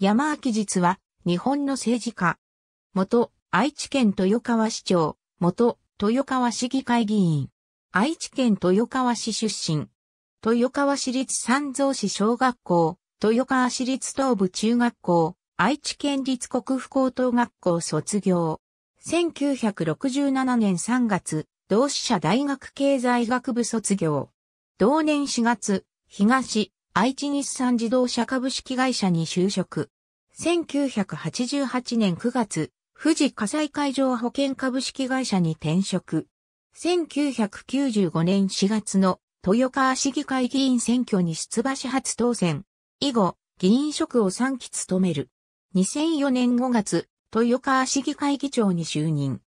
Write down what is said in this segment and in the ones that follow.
山明実は、日本の政治家。元、愛知県豊川市長、元、豊川市議会議員。愛知県豊川市出身。豊川市立三蔵市小学校、豊川市立東部中学校、愛知県立国府高等学校卒業。1967年3月、同志社大学経済学部卒業。同年4月、東、愛知日産自動車株式会社に就職。1988年9月、富士火災会場保険株式会社に転職。1995年4月の豊川市議会議員選挙に出馬し初当選。以後、議員職を3期務める。2004年5月、豊川市議会議長に就任。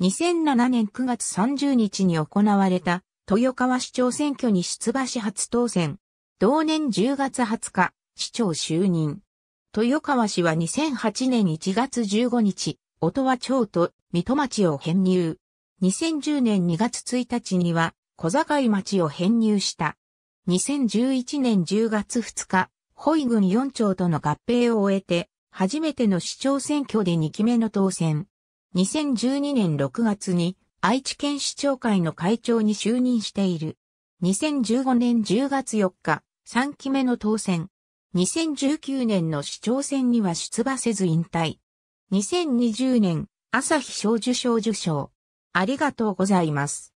2007年9月30日に行われた豊川市長選挙に出馬し初当選。同年10月20日、市長就任。豊川氏は2008年1月15日、音羽町と水戸町を編入。2010年2月1日には小境町を編入した。2011年10月2日、保井郡4町との合併を終えて、初めての市長選挙で2期目の当選。2012年6月に愛知県市長会の会長に就任している。2015年10月4日、3期目の当選。2019年の市長選には出馬せず引退。2020年、朝日賞受賞受賞。ありがとうございます。